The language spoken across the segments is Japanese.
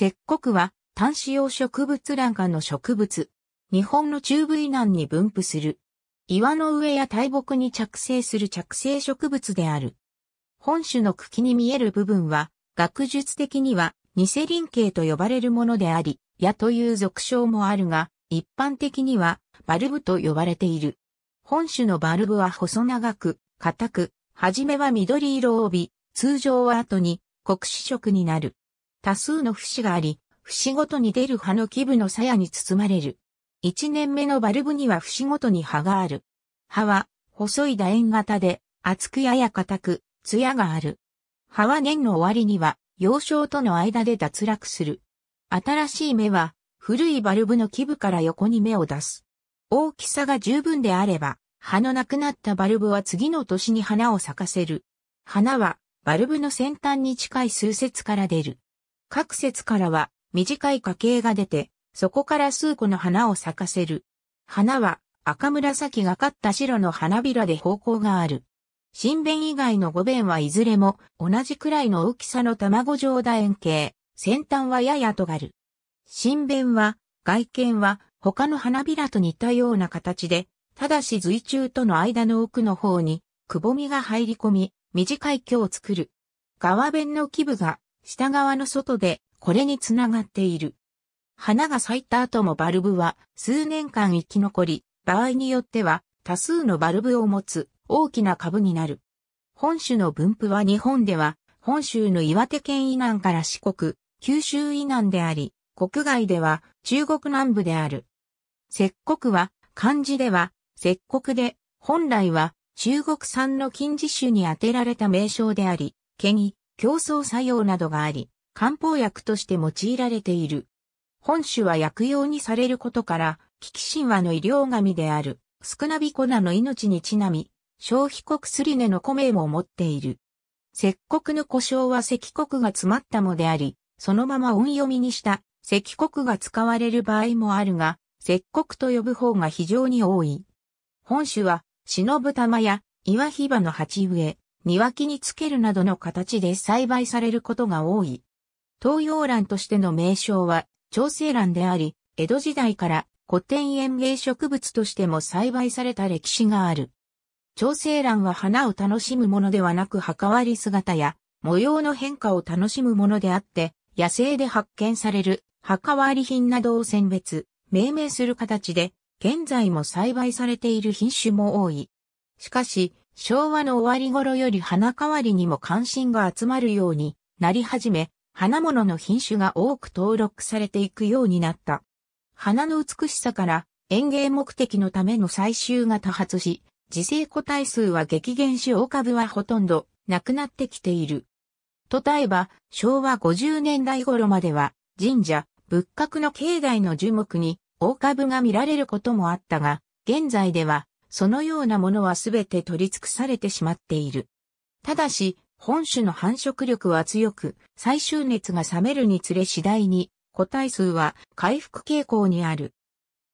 石国は単子葉植物欄がの植物。日本の中部以南に分布する。岩の上や大木に着生する着生植物である。本種の茎に見える部分は、学術的には、ニセリン系と呼ばれるものであり、矢という俗称もあるが、一般的には、バルブと呼ばれている。本種のバルブは細長く、硬く、はじめは緑色を帯び、通常は後に、黒視色になる。多数の節があり、節ごとに出る葉の基部の鞘に包まれる。一年目のバルブには節ごとに葉がある。葉は、細い楕円型で、厚くやや硬く、艶がある。葉は年の終わりには、幼少との間で脱落する。新しい芽は、古いバルブの基部から横に芽を出す。大きさが十分であれば、葉のなくなったバルブは次の年に花を咲かせる。花は、バルブの先端に近い数節から出る。各節からは短い花茎が出て、そこから数個の花を咲かせる。花は赤紫がかった白の花びらで方向がある。新弁以外の5弁はいずれも同じくらいの大きさの卵状楕円形、先端はやや尖る。新弁は、外見は他の花びらと似たような形で、ただし随中との間の奥の方に、くぼみが入り込み、短い毛を作る。側弁の基部が下側の外でこれにつながっている。花が咲いた後もバルブは数年間生き残り、場合によっては多数のバルブを持つ大きな株になる。本州の分布は日本では本州の岩手県以南から四国、九州以南であり、国外では中国南部である。石国は漢字では石国で本来は中国産の金字種に当てられた名称であり、毛に競争作用などがあり、漢方薬として用いられている。本種は薬用にされることから、危機神話の医療神である、少なび粉の命にちなみ、消費国すりねの米も持っている。石国の故障は石国が詰まったもであり、そのまま音読みにした石国が使われる場合もあるが、石国と呼ぶ方が非常に多い。本種は、忍ぶ玉や岩ひばの鉢植え、庭木につけるなどの形で栽培されることが多い。東洋蘭としての名称は、調整蘭であり、江戸時代から古典園芸植物としても栽培された歴史がある。調整蘭は花を楽しむものではなく墓割り姿や模様の変化を楽しむものであって、野生で発見される墓割り品などを選別、命名する形で、現在も栽培されている品種も多い。しかし、昭和の終わり頃より花代わりにも関心が集まるようになり始め、花物の品種が多く登録されていくようになった。花の美しさから園芸目的のための採集が多発し、自生個体数は激減し大株はほとんどなくなってきている。例えば、昭和50年代頃までは、神社、仏閣の境内の樹木に大株が見られることもあったが、現在ではそのようなものはすべて取り尽くされてしまっている。ただし、本種の繁殖力は強く、最終熱が冷めるにつれ次第に、個体数は回復傾向にある。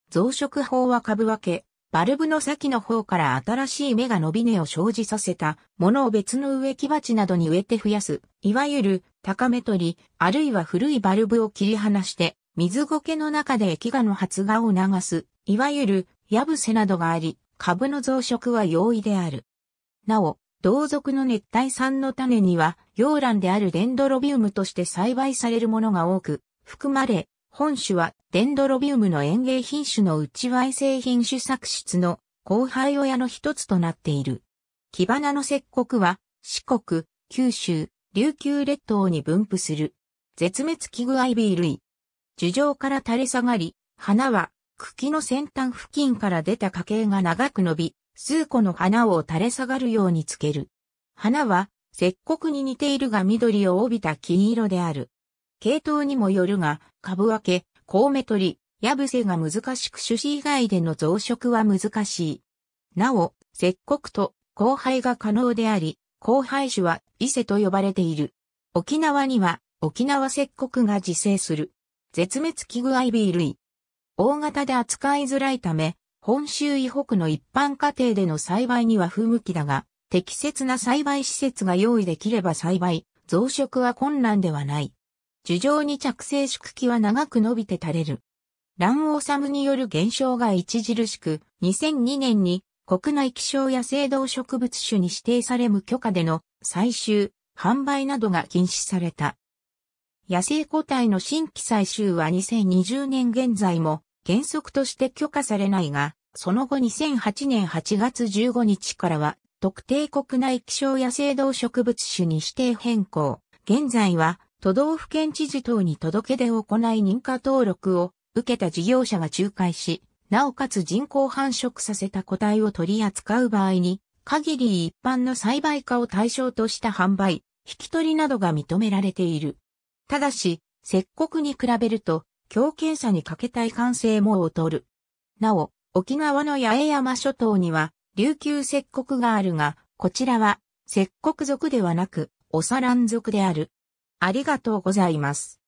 増殖法は株分け、バルブの先の方から新しい芽が伸び根を生じさせたものを別の植木鉢などに植えて増やす、いわゆる高め取り、あるいは古いバルブを切り離して、水苔の中で液芽の発芽を流す、いわゆるヤブセなどがあり、株の増殖は容易である。なお、同族の熱帯産の種には、洋卵であるデンドロビウムとして栽培されるものが多く、含まれ、本種はデンドロビウムの園芸品種の内外製品種作出の後輩親の一つとなっている。木花の石国は四国、九州、琉球列島に分布する。絶滅危惧アイビー類。樹上から垂れ下がり、花は茎の先端付近から出た花茎が長く伸び、数個の花を垂れ下がるようにつける。花は、石黒に似ているが緑を帯びた金色である。系統にもよるが、株分け、コウメ取り、ヤブセが難しく種子以外での増殖は難しい。なお、石黒と交配が可能であり、交配種は伊勢と呼ばれている。沖縄には沖縄石黒が自生する。絶滅危惧アイビー類。大型で扱いづらいため、本州以北の一般家庭での栽培には不向きだが、適切な栽培施設が用意できれば栽培、増殖は困難ではない。樹上に着生縮期は長く伸びて垂れる。卵黄サムによる減少が著しく、2002年に国内気象野生動植物種に指定され無許可での採集、販売などが禁止された。野生個体の新規採集は2020年現在も原則として許可されないが、その後2008年8月15日からは特定国内希少野生動植物種に指定変更。現在は都道府県知事等に届け出を行い認可登録を受けた事業者が仲介し、なおかつ人工繁殖させた個体を取り扱う場合に、限り一般の栽培家を対象とした販売、引き取りなどが認められている。ただし、石国に比べると、強権者に欠けたい感性も劣る。なお、沖縄の八重山諸島には、琉球石国があるが、こちらは、石国族ではなく、おさらん族である。ありがとうございます。